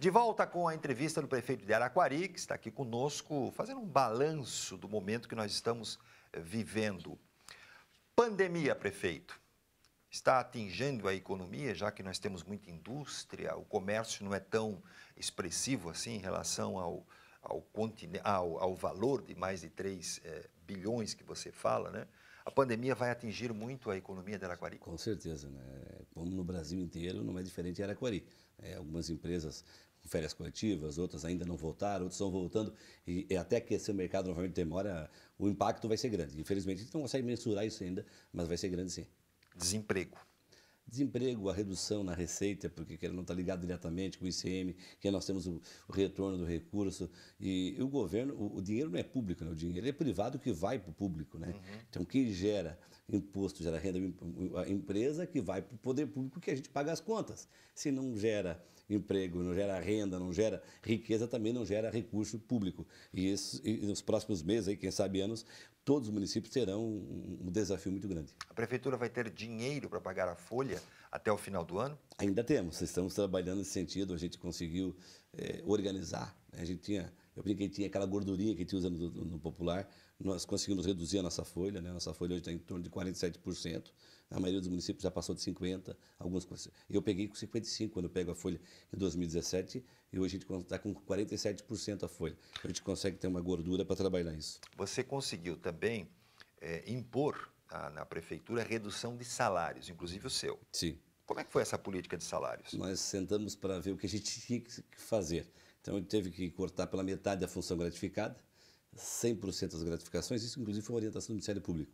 De volta com a entrevista do prefeito de Araquari, que está aqui conosco, fazendo um balanço do momento que nós estamos eh, vivendo. Pandemia, prefeito. Está atingindo a economia, já que nós temos muita indústria, o comércio não é tão expressivo assim em relação ao, ao, ao, ao valor de mais de 3 é, eh, bilhões que você fala, né? A pandemia vai atingir muito a economia de Araquari? Com certeza, né? Como no Brasil inteiro, não é diferente de Araquari. É, algumas empresas férias coletivas, outras ainda não voltaram, outras estão voltando, e, e até que esse mercado novamente demora, o impacto vai ser grande. Infelizmente, a gente não consegue mensurar isso ainda, mas vai ser grande sim. Desemprego. Desemprego, a redução na receita, porque ele não está ligado diretamente com o ICM, que nós temos o, o retorno do recurso. E, e o governo, o, o, dinheiro não é público, né? o dinheiro é privado que vai para o público. Né? Uhum. Então, quem gera Imposto gera renda à empresa que vai para o poder público que a gente paga as contas. Se não gera emprego, não gera renda, não gera riqueza, também não gera recurso público. E, isso, e nos próximos meses, aí, quem sabe anos, todos os municípios terão um desafio muito grande. A prefeitura vai ter dinheiro para pagar a folha até o final do ano? Ainda temos, estamos trabalhando nesse sentido, a gente conseguiu é, organizar. Né? A gente tinha, eu brinquei, tinha aquela gordurinha que a gente usa no, no popular, nós conseguimos reduzir a nossa folha, né? nossa folha hoje está em torno de 47%, a maioria dos municípios já passou de 50%, alguns... eu peguei com 55% quando eu pego a folha em 2017 e hoje a gente está com 47% a folha, a gente consegue ter uma gordura para trabalhar isso. Você conseguiu também é, impor na, na prefeitura redução de salários, inclusive o seu. Sim. Como é que foi essa política de salários? Nós sentamos para ver o que a gente tinha que fazer. Então, gente teve que cortar pela metade a função gratificada, 100% das gratificações, isso inclusive foi uma orientação do Ministério Público.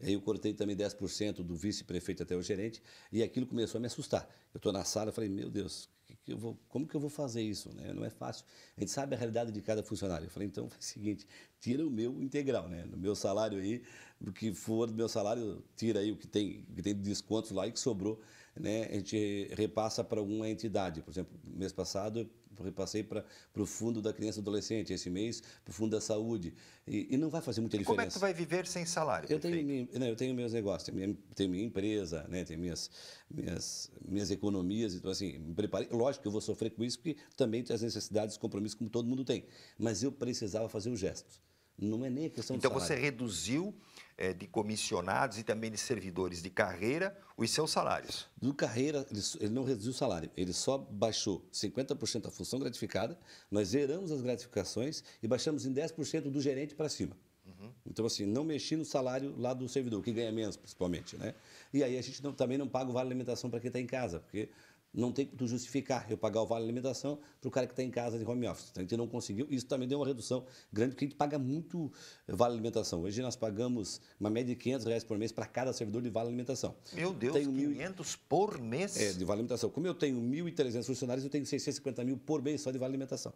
Aí eu cortei também 10% do vice-prefeito até o gerente, e aquilo começou a me assustar. Eu estou na sala e falei, meu Deus, que que vou, como que eu vou fazer isso? Né? Não é fácil. A gente sabe a realidade de cada funcionário. Eu falei, então faz o seguinte, tira o meu integral, né? No meu salário aí, do que for do meu salário, tira aí o que tem, o que tem de descontos lá e que sobrou né, a gente repassa para alguma entidade. Por exemplo, mês passado eu repassei para o Fundo da Criança e Adolescente, esse mês para o Fundo da Saúde. E, e, não vai fazer muita diferença. Como é que tu vai viver sem salário? Eu tenho, não, né, eu tenho meus negócios, tenho minha, tenho minha empresa, né, tenho minhas, minhas, minhas economias. Então, assim, me preparei. Lógico que eu vou sofrer com isso, porque também tem as necessidades, compromissos, como todo mundo tem. Mas eu precisava fazer o um gesto. Não é nem a questão Então você reduziu é, de comissionados e também de servidores de carreira os seus salários. Do carreira, ele, ele não reduziu o salário, ele só baixou 50% a função gratificada, nós zeramos as gratificações e baixamos em 10% do gerente para cima. Uhum. Então, assim, não mexi no salário lá do servidor, que ganha menos, principalmente, né? E aí a gente não, também não paga o vale alimentação para quem está em casa, porque não tem como tu justificar eu pagar o vale alimentação para o cara que está em casa de home office. Então, tá a gente não conseguiu. Isso também deu uma redução grande, porque a gente paga muito vale alimentação. Hoje nós pagamos uma média de 500 reais por mês para cada servidor de vale alimentação. Meu Deus, tenho 500 mil... por mês? É, de vale alimentação. Como eu tenho 1.300 funcionários, eu tenho 650 mil por mês só de vale alimentação.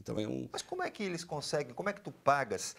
Então, é um... Mas como é que eles conseguem? Como é que tu pagas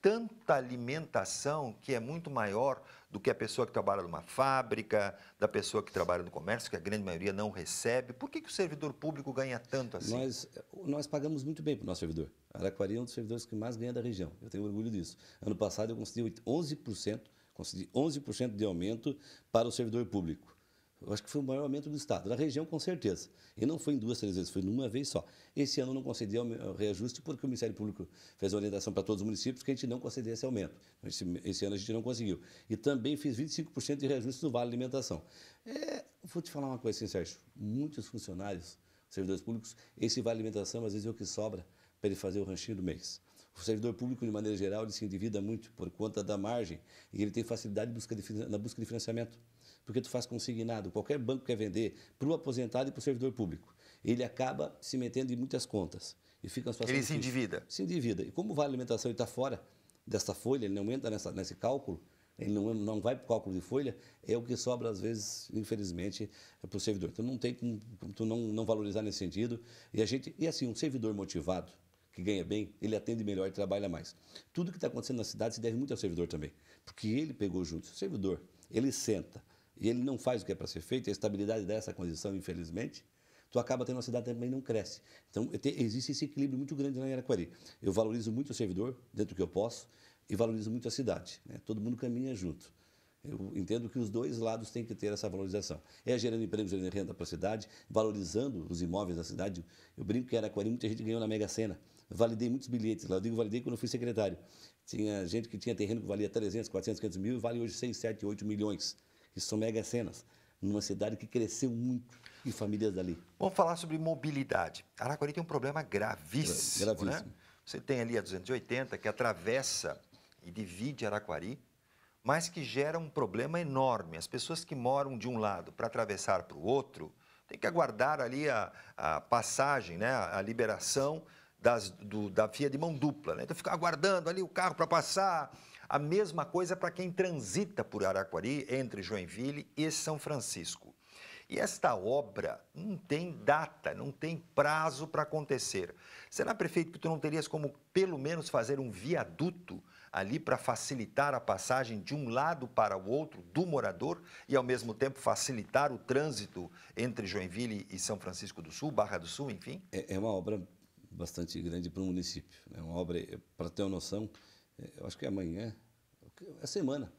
tanta alimentação que é muito maior do que a pessoa que trabalha numa fábrica, da pessoa que trabalha no comércio, que a grande maioria não recebe. Por que, que o servidor público ganha tanto assim? Nós, nós pagamos muito bem para o nosso servidor. A Araquari é um dos servidores que mais ganha da região. Eu tenho orgulho disso. Ano passado eu consegui 11%, consegui 11% de aumento para o servidor público. Eu acho que foi o maior aumento do Estado, da região com certeza. E não foi em duas, três vezes, foi numa vez só. Esse ano não concedi reajuste porque o Ministério Público fez uma orientação para todos os municípios que a gente não concedia esse aumento. Esse, esse ano a gente não conseguiu. E também fiz 25% de reajuste no Vale Alimentação. É, vou te falar uma coisa, assim, Sérgio. Muitos funcionários, servidores públicos, esse Vale Alimentação às vezes é o que sobra para ele fazer o ranchinho do mês. O servidor público, de maneira geral, ele se endivida muito por conta da margem e ele tem facilidade na busca de financiamento porque tu faz consignado, qualquer banco quer vender para o aposentado e para o servidor público. Ele acaba se metendo em muitas contas e fica Ele se endivida. Se endivida. E como vai a alimentação está fora dessa folha, ele não entra nessa, nesse cálculo, ele não, não vai para o cálculo de folha, é o que sobra, às vezes, infelizmente, para o servidor. Então, não tem como, tu não, não valorizar nesse sentido. E, a gente, e assim, um servidor motivado, que ganha bem, ele atende melhor e trabalha mais. Tudo que está acontecendo na cidade se deve muito ao servidor também, porque ele pegou junto. O servidor, ele senta, e ele não faz o que é para ser feito, a estabilidade dessa condição, infelizmente, tu acaba tendo uma cidade que também não cresce. Então, te, existe esse equilíbrio muito grande na Araquari. Eu valorizo muito o servidor, dentro do que eu posso, e valorizo muito a cidade. Né? Todo mundo caminha junto. Eu entendo que os dois lados têm que ter essa valorização. É gerando emprego, gerando renda para a cidade, valorizando os imóveis da cidade. Eu brinco que em Araquari muita gente ganhou na Mega Sena. Validei muitos bilhetes lá. Eu digo validei quando eu fui secretário. Tinha gente que tinha terreno que valia 300, 400, 500 mil e vale hoje 6, 7, 8 milhões que são mega cenas, numa cidade que cresceu muito e famílias dali. Vamos falar sobre mobilidade. Araquari tem um problema gravíssimo. Né? Gravíssimo. Né? Você tem ali a 280 que atravessa e divide Araquari, mas que gera um problema enorme. As pessoas que moram de um lado para atravessar para o outro têm que aguardar ali a, a passagem, né? a, liberação das, do, da via de mão dupla. Né? Então fica aguardando ali o carro para passar, a mesma coisa para quem transita por Araquari, entre Joinville e São Francisco. E esta obra não tem data, não tem prazo para acontecer. Será, prefeito, que tu não terias como pelo menos fazer um viaduto ali para facilitar a passagem de um lado para o outro do morador e ao mesmo tempo facilitar o trânsito entre Joinville e São Francisco do Sul, Barra do Sul, enfim? É, é uma obra bastante grande para o município. É uma obra, para ter uma noção, eu acho que é amanhã, é semana,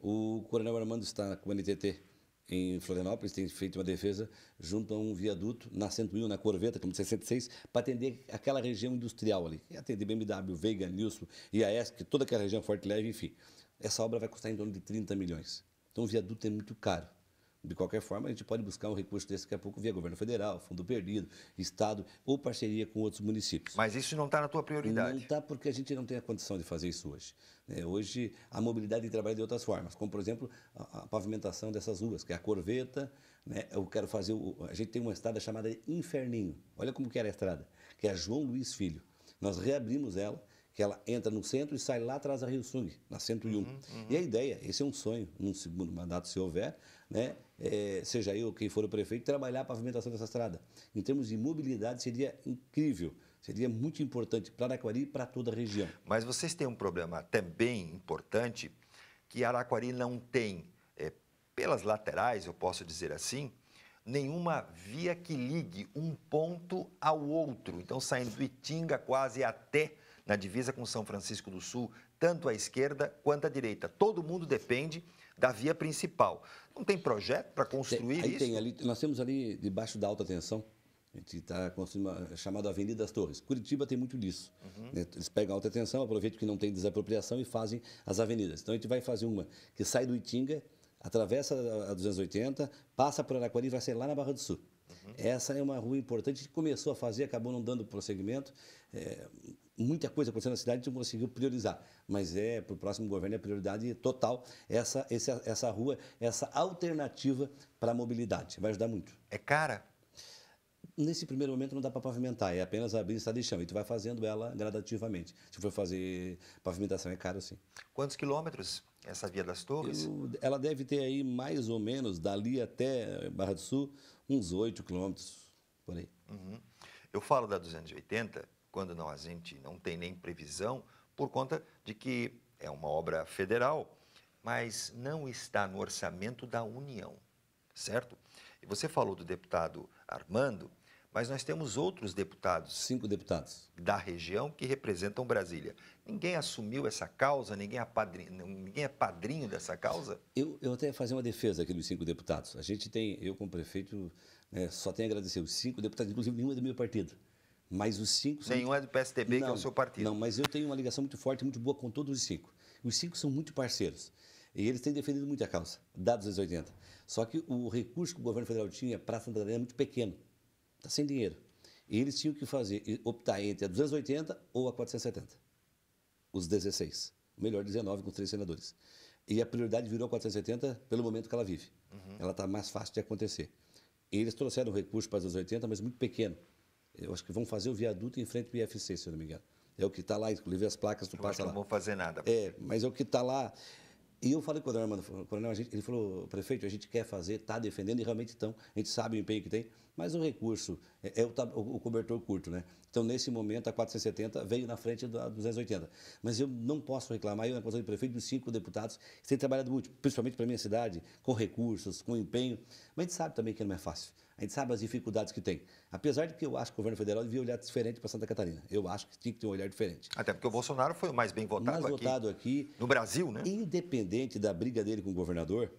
o Coronel Armando está com o NTT em Florianópolis, tem feito uma defesa junto a um viaduto na 101, na Corveta, como 66, para atender aquela região industrial ali. E atender BMW, Veiga, Nilson, IAESC, toda aquela região é Forte Leve, enfim. Essa obra vai custar em torno de 30 milhões. Então o viaduto é muito caro. De qualquer forma, a gente pode buscar um recurso desse daqui a pouco via governo federal, fundo perdido, estado ou parceria com outros municípios. Mas isso não está na tua prioridade? Não está porque a gente não tem a condição de fazer isso hoje. É, hoje a mobilidade trabalha de outras formas, como por exemplo a, a pavimentação dessas ruas, que é a Corveta, né? Eu quero fazer o, a gente tem uma estrada chamada Inferninho. Olha como que era a estrada, que é a João Luiz Filho. Nós reabrimos ela que ela entra no centro e sai lá atrás da Rio Sung, na 101. Uhum, uhum. E a ideia, esse é um sonho, num segundo mandato se houver, né, é, seja eu quem for o prefeito, trabalhar a pavimentação dessa estrada. Em termos de mobilidade, seria incrível. Seria muito importante para Araquari e para toda a região. Mas vocês têm um problema também importante que Araquari não tem, é, pelas laterais, eu posso dizer assim, nenhuma via que ligue um ponto ao outro. Então, saindo do Itinga quase até na divisa com São Francisco do Sul, tanto à esquerda quanto à direita. Todo mundo depende da via principal. Não tem projeto para construir tem, aí isso? Tem, ali, nós temos ali debaixo da alta tensão, a gente está construindo uma é chamada Avenida das Torres. Curitiba tem muito disso. Uhum. Né? Eles pegam alta tensão, aproveitam que não tem desapropriação e fazem as avenidas. Então a gente vai fazer uma que sai do Itinga, atravessa a 280, passa por Araquari e vai sair lá na Barra do Sul. Uhum. Essa é uma rua importante que começou a fazer, acabou não dando prosseguimento. É, muita coisa acontecendo na cidade, a gente conseguiu priorizar. Mas é, para o próximo governo, é prioridade total essa, essa, essa rua, essa alternativa para a mobilidade. Vai ajudar muito. É cara? Nesse primeiro momento não dá para pavimentar, é apenas abrir estrada de chão. E tu vai fazendo ela gradativamente. Se for fazer pavimentação, é caro sim. Quantos quilômetros essa Via das Torres? Eu, ela deve ter aí mais ou menos, dali até Barra do Sul, uns 8 quilômetros por aí. Uhum. Eu falo da 280 quando não, a gente não tem nem previsão, por conta de que é uma obra federal, mas não está no orçamento da União, certo? E você falou do deputado Armando, mas nós temos outros deputados. Cinco deputados. Da região que representam Brasília. Ninguém assumiu essa causa, ninguém é padrinho, ninguém é padrinho dessa causa? Eu, eu até ia fazer uma defesa aqui dos cinco deputados. A gente tem, eu como prefeito, né, só tenho a agradecer os cinco deputados, inclusive nenhum é do meu partido. Mas os cinco. Nenhum muito... é do PSDB, não, que é o seu partido. Não, mas eu tenho uma ligação muito forte, muito boa com todos os cinco. Os cinco são muito parceiros. E eles têm defendido muito a causa, dados os 80. Só que o recurso que o governo federal tinha para Santa Catarina é muito pequeno. Está sem dinheiro. E eles tinham que fazer, optar entre a 280 ou a 470. Os 16. Melhor, 19 com três senadores. E a prioridade virou a 470 pelo momento que ela vive. Uhum. Ela está mais fácil de acontecer. E eles trouxeram recurso para as 280, mas muito pequeno eu acho que vão fazer o viaduto em frente ao IFC, se eu não me engano. É o que está lá, inclusive as placas do passa lá. Não vão fazer nada. É, mas é o que está lá. E eu falei com o coronel, coronel gente, ele falou, prefeito, a gente quer fazer, está defendendo e realmente estão. A gente sabe o empenho que tem. Mas o recurso é, é o, o, cobertor curto, né? Então, nesse momento, a 470 veio na frente da 280. Mas eu não posso reclamar, eu, na condição de prefeito, dos cinco deputados, que têm trabalhado muito, principalmente para a minha cidade, com recursos, com empenho. Mas a gente sabe também que não é fácil. A gente sabe as dificuldades que tem. Apesar de que eu acho que o governo federal devia olhar diferente para Santa Catarina. Eu acho que tinha que ter um olhar diferente. Até porque o Bolsonaro foi o mais bem votado mais aqui. votado aqui. No Brasil, né? Independente da briga dele com o governador,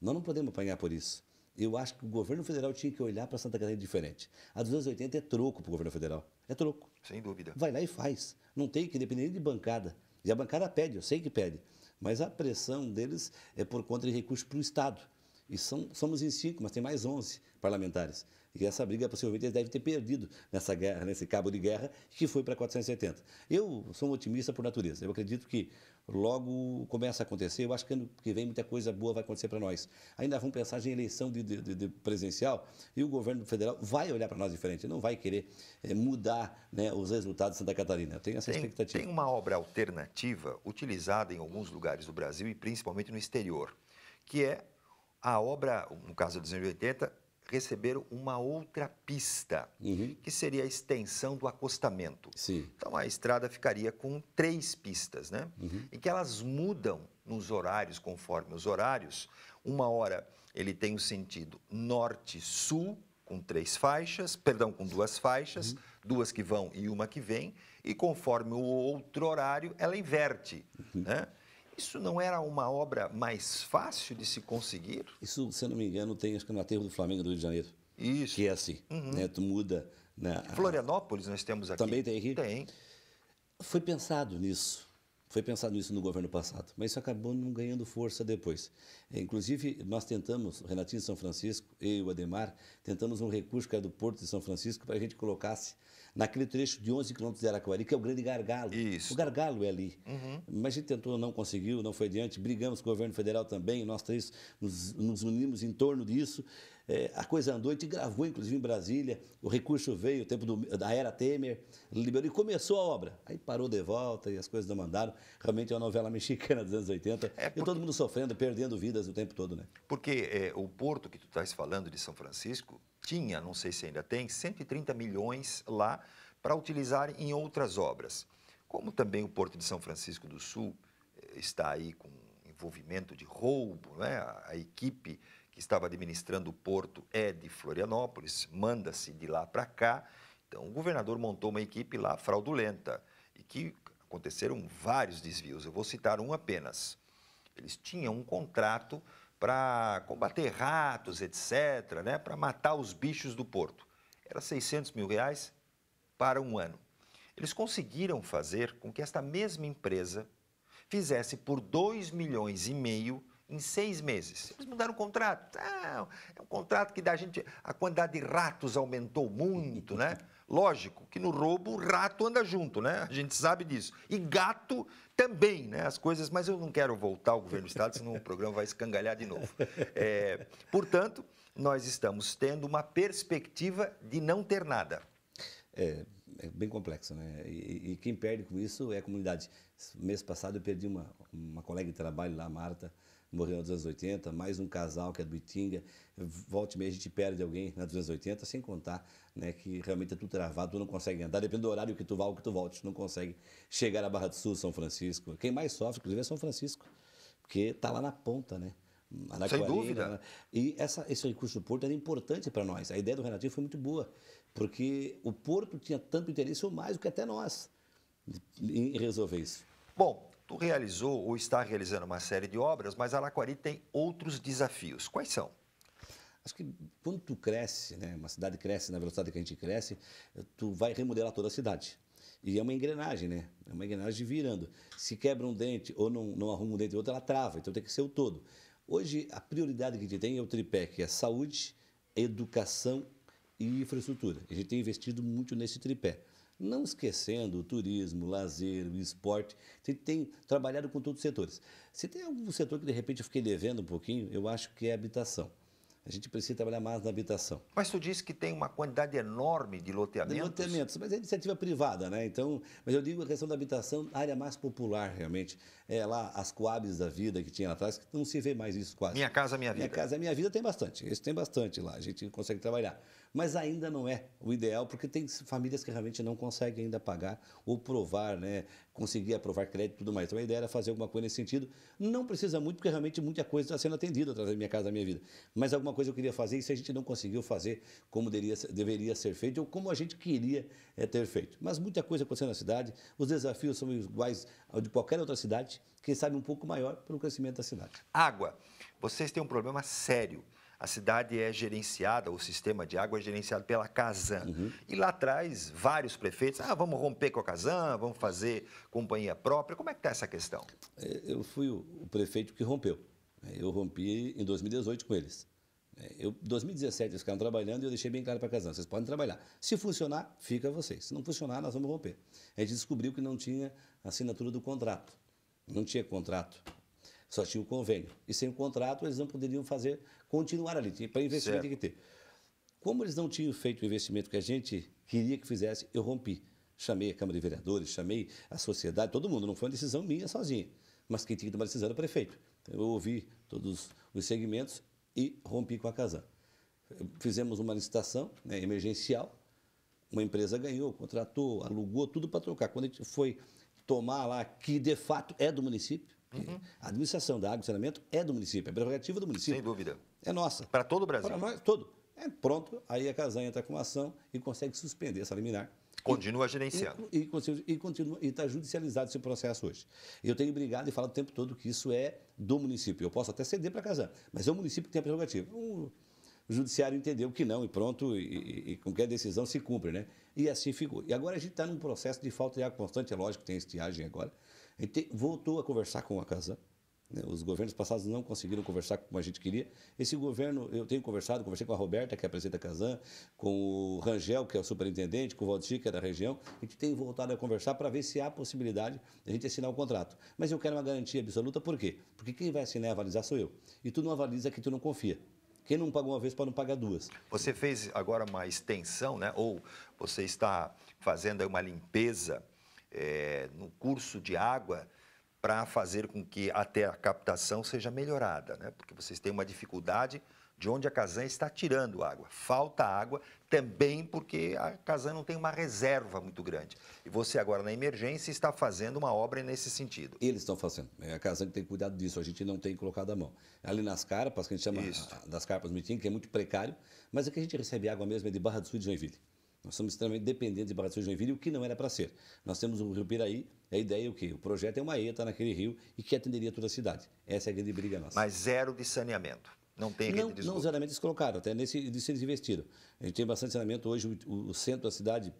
nós não podemos apanhar por isso. Eu acho que o governo federal tinha que olhar para Santa Catarina diferente. A 280 é troco para o governo federal. É troco. Sem dúvida. Vai lá e faz. Não tem que depender de bancada. E a bancada pede, eu sei que pede. Mas a pressão deles é por conta de recursos para o Estado. E são, somos em cinco, mas tem mais 11 parlamentares. E essa briga, possivelmente, eles devem ter perdido nessa guerra, nesse cabo de guerra, que foi para 470. Eu sou um otimista por natureza. Eu acredito que logo começa a acontecer. Eu acho que ano que vem muita coisa boa vai acontecer para nós. Ainda vão pensar em eleição de, de, de presencial e o governo federal vai olhar para nós diferente, não vai querer eh, mudar né, os resultados de Santa Catarina. Eu tenho essa tem, expectativa. Tem uma obra alternativa utilizada em alguns lugares do Brasil e principalmente no exterior, que é a obra, no caso dos anos 80, receberam uma outra pista, uhum. que seria a extensão do acostamento. Sim. Então a estrada ficaria com três pistas, né? Uhum. E que elas mudam nos horários, conforme os horários. Uma hora ele tem o sentido norte-sul, com três faixas, perdão, com duas faixas, uhum. duas que vão e uma que vem, e conforme o outro horário, ela inverte, uhum. né? Isso não era uma obra mais fácil de se conseguir? Isso, se eu não me engano, tem acho que no aterro do Flamengo do Rio de Janeiro. Isso. Que é assim, uhum. né? Tu muda... Né? Florianópolis nós temos aqui. Também tem aqui? Tem. Foi pensado nisso. Foi pensado isso no governo passado, mas isso acabou não ganhando força depois. É, inclusive, nós tentamos, Renatinho de São Francisco e o Ademar, tentamos um recurso que era do Porto de São Francisco para a gente colocasse naquele trecho de 11 quilômetros de Araquari, que é o grande gargalo. Isso. O gargalo é ali. Uhum. Mas a gente tentou, não conseguiu, não foi adiante. Brigamos com o governo federal também, nós três nos, nos unimos em torno disso. É, a coisa andou, a gente gravou, inclusive, em Brasília. O recurso veio, o tempo do, da era Temer, liberou e começou a obra. Aí parou de volta e as coisas não mandaram Realmente é uma novela mexicana dos anos 80. É porque... E todo mundo sofrendo, perdendo vidas o tempo todo, né? Porque é, o porto que tu estás falando de São Francisco tinha, não sei se ainda tem, 130 milhões lá para utilizar em outras obras. Como também o Porto de São Francisco do Sul eh, está aí com envolvimento de roubo, né? a equipe que estava administrando o porto é de Florianópolis, manda-se de lá para cá. Então, o governador montou uma equipe lá fraudulenta e que aconteceram vários desvios. Eu vou citar um apenas. Eles tinham um contrato para combater ratos, etc., né, para matar os bichos do porto. Era 600 mil reais para um ano. Eles conseguiram fazer com que esta mesma empresa fizesse por 2 milhões e meio em seis meses. Eles mudaram o contrato. Ah, é um contrato que dá a gente. A quantidade de ratos aumentou muito, né? Lógico que no roubo, o rato anda junto, né? A gente sabe disso. E gato também, né? As coisas. Mas eu não quero voltar ao governo do Estado, senão o programa vai escangalhar de novo. É, portanto, nós estamos tendo uma perspectiva de não ter nada. É, é bem complexo, né? E, e, quem perde com isso é a comunidade. Mês passado eu perdi uma, uma colega de trabalho lá, Marta, morreu na 280, mais um casal que é do Itinga. Volte meia a gente perde alguém na 280, sem contar né, que realmente é tudo travado, tu não consegue andar, depende do horário que tu vá ou que tu volte, tu não consegue chegar à Barra do Sul, São Francisco. Quem mais sofre, inclusive, é São Francisco, porque está lá na ponta, né? Sem dúvida. E essa, esse recurso do Porto era importante para nós. A ideia do Renatinho foi muito boa, porque o Porto tinha tanto interesse, ou mais do que até nós, em resolver isso. Bom, Tu realizou ou está realizando uma série de obras, mas Araquari tem outros desafios. Quais são? Acho que quando tu cresce, né, uma cidade cresce na velocidade que a gente cresce, tu vai remodelar toda a cidade. E é uma engrenagem, né? É uma engrenagem virando. Se quebra um dente ou não, não arruma um dente outro, ela trava. Então tem que ser o todo. Hoje, a prioridade que a gente tem é o tripé, que é saúde, educação e infraestrutura. A gente tem investido muito nesse tripé. Não esquecendo o turismo, o lazer, o esporte, você tem trabalhado com todos os setores. Se tem algum setor que de repente eu fiquei devendo um pouquinho, eu acho que é a habitação. A gente precisa trabalhar mais na habitação. Mas tu disse que tem uma quantidade enorme de loteamentos. De loteamentos, mas é iniciativa privada, né? Então, mas eu digo a questão da habitação, área mais popular, realmente é, lá as coabs da vida que tinha lá atrás, que não se vê mais isso quase. Minha casa, minha vida. Minha casa, minha vida tem bastante. Isso tem bastante lá, a gente consegue trabalhar. Mas ainda não é o ideal, porque tem famílias que realmente não conseguem ainda pagar ou provar, né? Conseguir aprovar crédito e tudo mais. Então a ideia era fazer alguma coisa nesse sentido. Não precisa muito, porque realmente muita coisa está sendo atendida através da minha casa, da minha vida. Mas alguma coisa eu queria fazer e se a gente não conseguiu fazer como deveria, deveria ser feito ou como a gente queria é, ter feito. Mas muita coisa acontecendo na cidade, os desafios são iguais ao de qualquer outra cidade quem sabe um pouco maior pelo crescimento da cidade. Água. Vocês têm um problema sério. A cidade é gerenciada, o sistema de água é gerenciado pela Casan. Uhum. E lá atrás, vários prefeitos, ah, vamos romper com a Casan, vamos fazer companhia própria. Como é que está essa questão? É, eu fui o prefeito que rompeu. É, eu rompi em 2018 com eles. É, em 2017 eles ficaram trabalhando e eu deixei bem claro para a Casan, vocês podem trabalhar. Se funcionar, fica vocês. Se não funcionar, nós vamos romper. A gente descobriu que não tinha assinatura do contrato não tinha contrato, só tinha o um convênio. E sem o contrato, eles não poderiam fazer, continuar ali. Para investimento tem que ter. Como eles não tinham feito o investimento que a gente queria que fizesse, eu rompi. Chamei a Câmara de Vereadores, chamei a sociedade, todo mundo. Não foi uma decisão minha sozinha, mas quem tinha que tomar decisão era o prefeito. Então, eu ouvi todos os segmentos e rompi com a casa Fizemos uma licitação né, emergencial, uma empresa ganhou, contratou, alugou tudo para trocar. Quando a gente foi tomar lá, que de fato é do município. Uhum. A administração da água e saneamento é do município, é prerrogativa do município. Sem dúvida. É nossa. Para todo o Brasil. Para nós, todo. É, pronto, aí a Casan entra com ação e consegue suspender essa liminar. Continua gerenciando. E, e, e está judicializado esse processo hoje. Eu tenho brigado e falado o tempo todo que isso é do município. Eu posso até ceder para a Casan, mas é o município que tem a prerrogativa. Um, o judiciário entendeu que não, e pronto, e, e, e qualquer decisão se cumpre, né? E assim ficou. E agora a gente está num processo de falta de água constante, é lógico que tem estiagem agora. A gente voltou a conversar com a Casan, né? os governos passados não conseguiram conversar como a gente queria. Esse governo, eu tenho conversado, conversei com a Roberta, que é a presidente da Casan, com o Rangel, que é o superintendente, com o Valdir, que é da região. A gente tem voltado a conversar para ver se há possibilidade de a gente assinar o um contrato. Mas eu quero uma garantia absoluta, por quê? Porque quem vai assinar e avalizar sou eu. E tu não avaliza que tu não confia. Quem não pagou uma vez para não pagar duas. Você fez agora uma extensão, né? ou você está fazendo uma limpeza é, no curso de água para fazer com que até a captação seja melhorada, né? porque vocês têm uma dificuldade de onde a Casan está tirando água. Falta água também porque a Casan não tem uma reserva muito grande. E você agora, na emergência, está fazendo uma obra nesse sentido. Eles estão fazendo. É, a Casan tem cuidado disso, a gente não tem colocado a mão. Ali nas carpas, que a gente chama Isso. das carpas mitinho, que é muito precário, mas aqui é que a gente recebe água mesmo é de Barra do Sul e de Joinville. Nós somos extremamente dependentes de Barra do Sul e Joinville, o que não era para ser. Nós temos o Rio Piraí, a ideia é o quê? O projeto é uma ETA naquele rio e que atenderia toda a cidade. Essa é a grande briga nossa. Mas zero de saneamento. Não tem rede não, de esgoto. Não, eles colocaram, até nesse eles investiram. A gente tem bastante saneamento hoje, o, o centro da cidade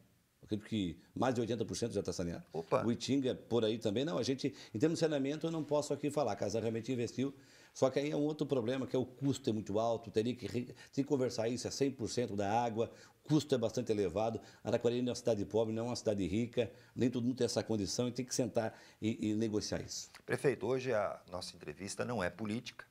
acredito que mais de 80% já está saneado. Opa. O Itinga, é por aí também, não. A gente, em termos de saneamento, eu não posso aqui falar. A Casa realmente investiu. Só que aí é um outro problema, que é o custo é muito alto, teria que, tem que conversar isso, é 100% da água, o custo é bastante elevado. Araquari não é uma cidade pobre, não é uma cidade rica, nem todo mundo tem essa condição e tem que sentar e, e negociar isso. Prefeito, hoje a nossa entrevista não é política,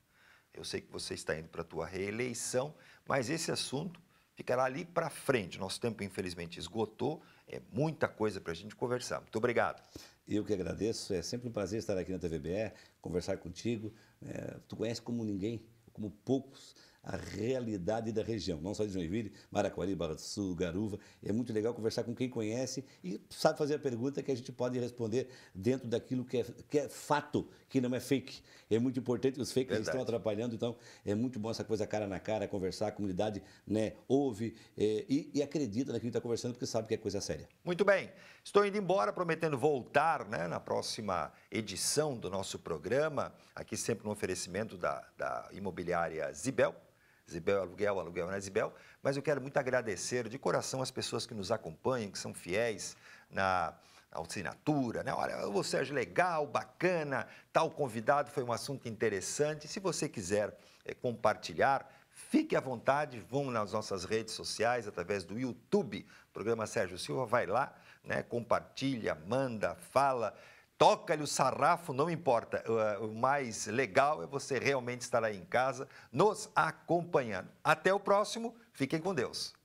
eu sei que você está indo para a tua reeleição, mas esse assunto ficará ali para frente. Nosso tempo, infelizmente, esgotou. É muita coisa para a gente conversar. Muito obrigado. Eu que agradeço. É sempre um prazer estar aqui na TVBR, conversar contigo. É, tu conhece como ninguém, como poucos, a realidade da região, não só de Joinville, Maracuari, Barra do Sul, Garuva. É muito legal conversar com quem conhece e sabe fazer a pergunta que a gente pode responder dentro daquilo que é, que é fato, que não é fake. É muito importante, os fakes Verdade. estão atrapalhando, então é muito bom essa coisa cara na cara, conversar, a comunidade né, ouve é, e, e acredita naquilo que está conversando, porque sabe que é coisa séria. Muito bem, estou indo embora, prometendo voltar né, na próxima edição do nosso programa, aqui sempre no oferecimento da, da imobiliária Zibel. Zibel, Aluguel, Aluguel na né, Zibel? mas eu quero muito agradecer de coração as pessoas que nos acompanham, que são fiéis na, na assinatura, né? Olha, o Sérgio legal, bacana, tal convidado foi um assunto interessante. Se você quiser é, compartilhar, fique à vontade, vão nas nossas redes sociais, através do YouTube, programa Sérgio Silva, vai lá, né? compartilha, manda, fala toca-lhe o sarrafo, não importa. Eh, o mais legal é você realmente estar aí em casa nos acompanhando. Até o próximo, fiquem com Deus.